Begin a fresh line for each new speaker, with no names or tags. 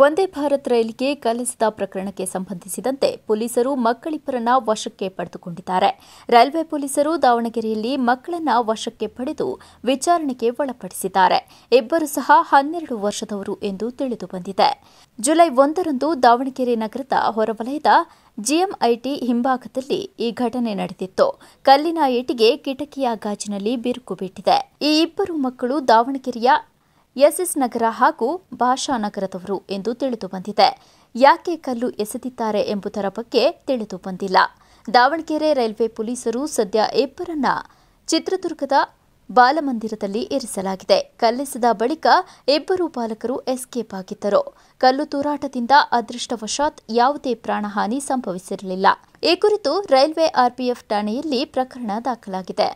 ವಂದೇ ಭಾರತ್ ರೈಲಿಗೆ ಕಲಿಸಿದ ಪ್ರಕರಣಕ್ಕೆ ಸಂಬಂಧಿಸಿದಂತೆ ಪೊಲೀಸರು ಮಕ್ಕಳಿಬ್ಬರನ್ನ ವಶಕ್ಕೆ ಪಡೆದುಕೊಂಡಿದ್ದಾರೆ ರೈಲ್ವೆ ಪೊಲೀಸರು ದಾವಣಗೆರೆಯಲ್ಲಿ ಮಕ್ಕಳನ್ನ ವಶಕ್ಕೆ ಪಡೆದು ವಿಚಾರಣೆಗೆ ಒಳಪಡಿಸಿದ್ದಾರೆ ಇಬ್ಬರು ಸಹ ಹನ್ನೆರಡು ವರ್ಷದವರು ಎಂದು ತಿಳಿದುಬಂದಿದೆ ಜುಲೈ ಒಂದರಂದು ದಾವಣಗೆರೆ ನಗರದ ಹೊರವಲಯದ ಜಿಎಂಐಟಿ ಹಿಂಭಾಗದಲ್ಲಿ ಈ ಘಟನೆ ನಡೆದಿತ್ತು ಕಲ್ಲಿನ ಏಟಿಗೆ ಕಿಟಕಿಯ ಗಾಜಿನಲ್ಲಿ ಬಿರುಕು ಬಿಟ್ಟಿದೆ ಈ ಇಬ್ಬರು ಮಕ್ಕಳು ದಾವಣಗೆರೆಯ ಎಸ್ಎಸ್ ನಗರ ಹಾಗೂ ಭಾಷಾ ನಗರದವರು ಎಂದು ತಿಳಿದು ಬಂದಿದೆ ಯಾಕೆ ಕಲ್ಲು ಎಸೆದಿದ್ದಾರೆ ಎಂಬುದರ ಬಗ್ಗೆ ತಿಳಿದು ಬಂದಿಲ್ಲ ದಾವಣಗೆರೆ ರೈಲ್ವೆ ಪೊಲೀಸರು ಸದ್ಯ ಇಬ್ಬರನ್ನ ಚಿತ್ರದುರ್ಗದ ಬಾಲಮಂದಿರದಲ್ಲಿ ಇರಿಸಲಾಗಿದೆ ಕಲ್ಲೆಸೆದ ಬಳಿಕ ಇಬ್ಬರು ಬಾಲಕರು ಎಸ್ಕೇಪ್ ಆಗಿದ್ದರು ಕಲ್ಲು ತೂರಾಟದಿಂದ ಅದೃಷ್ಟವಶಾತ್ ಯಾವುದೇ ಪ್ರಾಣಹಾನಿ ಸಂಭವಿಸಿರಲಿಲ್ಲ ಈ ಕುರಿತು ರೈಲ್ವೆ ಆರ್ಪಿಎಫ್ ಠಾಣೆಯಲ್ಲಿ ಪ್ರಕರಣ ದಾಖಲಾಗಿದೆ